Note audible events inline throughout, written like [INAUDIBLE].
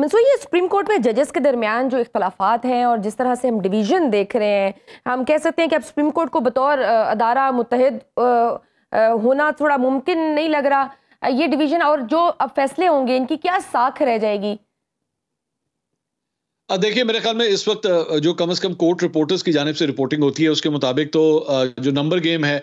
मंसूर ये supreme court में जजेस के दरमियान जो इख्लाफात हैं और जिस तरह से हम डिवीज़न देख रहे हैं हम कह सकते हैं कि अब सुप्रीम कोर्ट को बतौर अदारा मुतहद होना थोड़ा मुमकिन नहीं लग रहा ये डिवीज़न और जो अब फैसले होंगे इनकी क्या साख रह जाएगी देखिए मेरे ख्याल में इस वक्त जो कम से कम कोर्ट रिपोर्टर्स की जानब से रिपोर्टिंग होती है उसके मुताबिक तो जो नंबर गेम है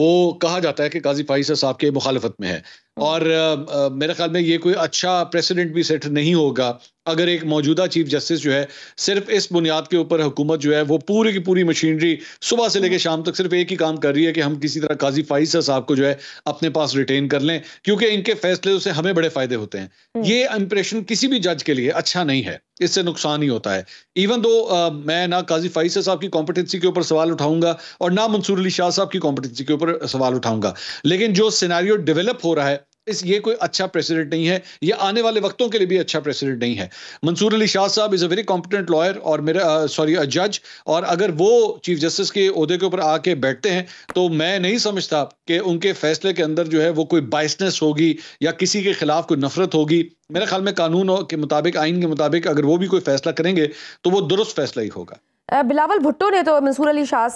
वो कहा जाता है कि काजी फाइसा साहब के मुखालफत में है और मेरे ख्याल में ये कोई अच्छा प्रेसिडेंट भी सेट नहीं होगा अगर एक मौजूदा चीफ जस्टिस जो है सिर्फ इस बुनियाद के ऊपर हुकूमत जो है वो पूरी की पूरी मशीनरी सुबह से लेकर शाम तक सिर्फ एक ही काम कर रही है कि हम किसी तरह काजी फाइसा साहब को जो है अपने पास रिटेन कर लें क्योंकि इनके फैसले से हमें बड़े फायदे होते हैं हम्म। ये इंप्रेशन किसी भी जज के लिए अच्छा नहीं है इससे नुकसान ही होता है इवन दो आ, मैं ना काजी फाइसा साहब की कॉम्पिटेंसी के ऊपर सवाल उठाऊंगा और ना मंसूर अली शाह साहब की कॉम्पिटेंसी के ऊपर सवाल उठाऊंगा लेकिन जो सिनारियो डेवलप हो रहा है इस ये कोई अच्छा प्रेसिडेंट नहीं है ये आने वाले वक्तों के लिए भी अच्छा प्रेसिडेंट नहीं है मंसूर अली शाह साहब is a very competent lawyer और मेरा सॉरी जज और अगर वो चीफ जस्टिस के अहदे के ऊपर आके बैठते हैं तो मैं नहीं समझता कि उनके फैसले के अंदर जो है वो कोई बाइसनेस होगी या किसी के खिलाफ कोई नफरत होगी मेरे ख्याल में कानून के मुताबिक आइन के मुताबिक अगर वो भी कोई फैसला करेंगे तो वो दुरुस्त फैसला ही होगा बिलावल भुट्टो ने तो मंसूर अली शाह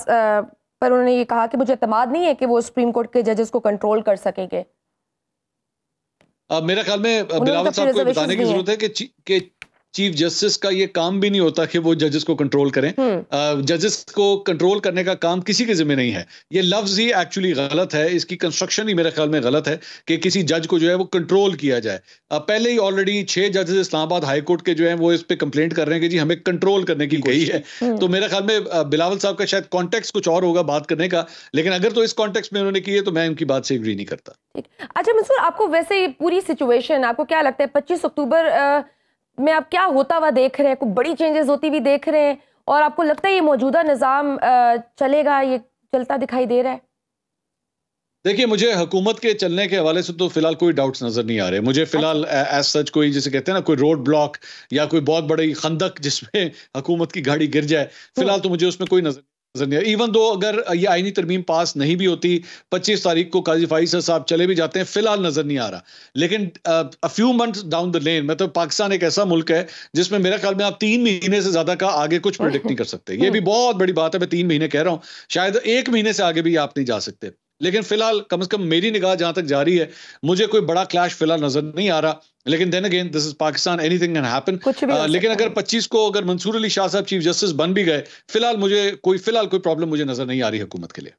पर उन्होंने ये कहा कि मुझे अतमाद नहीं है कि वो सुप्रीम कोर्ट के जजेस को कंट्रोल कर सकेंगे मेरा ख्याल में बिलावल तो साहब को बताने की जरूरत है कि चीफ जस्टिस का ये काम भी नहीं होता कि वो जजेस को कंट्रोल करें हम्म। जजेस uh, को कंट्रोल करने का काम किसी के जिम्मे नहीं है ये लफ्ज ही एक्चुअली गलत है इसकी कंस्ट्रक्शन ही मेरे ख्याल में गलत है कि किसी जज को जो है वो कंट्रोल किया जाए uh, पहले ही ऑलरेडी छह जजेस इस्लामाबाद हाईकोर्ट के जो है वो इस पर कंप्लेंट कर रहे हैं कि जी हमें कंट्रोल करने की गई है हम्म। तो मेरे ख्याल में बिलावल साहब का शायद कॉन्टेक्ट कुछ और होगा बात करने का लेकिन अगर तो इस कॉन्टेक्स में उन्होंने की है तो मैं उनकी बात से एग्री नहीं करता अच्छा मंसूर आपको वैसे ही पूरी सिचुएशन आपको क्या लगता है पच्चीस अक्टूबर में आप क्या होता हुआ देख रहे हैं कुछ बड़ी चेंजेस होती हुई देख रहे हैं और आपको लगता है ये मौजूदा निज़ाम चलेगा ये चलता दिखाई दे रहा है देखिए मुझे हुकूमत के चलने के हवाले से तो फिलहाल कोई डाउट्स नज़र नहीं आ रहे मुझे अच्छा। फिलहाल एज सच कोई जिसे कहते हैं ना कोई रोड ब्लॉक या कोई बहुत बड़ी खंदक जिसमें [LAUGHS] हुकूमत की गाड़ी गिर जाए तो फिलहाल तो मुझे उसमें कोई नज़र इवन दो अगर ये आईनी तरमीम पास नहीं भी होती पच्चीस तारीख को काजी फाइसर साहब चले भी जाते हैं फिलहाल नजर नहीं आ रहा लेकिन few month down the lane मतलब पाकिस्तान एक ऐसा मुल्क है जिसमें मेरे ख्याल में आप तीन महीने से ज्यादा का आगे कुछ प्रोडिक्ट नहीं कर सकते ये भी बहुत बड़ी बात है मैं तीन महीने कह रहा हूँ शायद एक महीने से आगे भी आप नहीं जा सकते लेकिन फिलहाल कम से कम मेरी निगाह जहां तक जारी है मुझे कोई बड़ा क्लैश फिलहाल नजर नहीं आ रहा लेकिन then again this is Pakistan anything can happen लेकिन अगर 25 को अगर मंसूर अली शाह साहब चीफ जस्टिस बन भी गए फिलहाल मुझे कोई फिलहाल कोई प्रॉब्लम मुझे नजर नहीं आ रही हुकूमत के लिए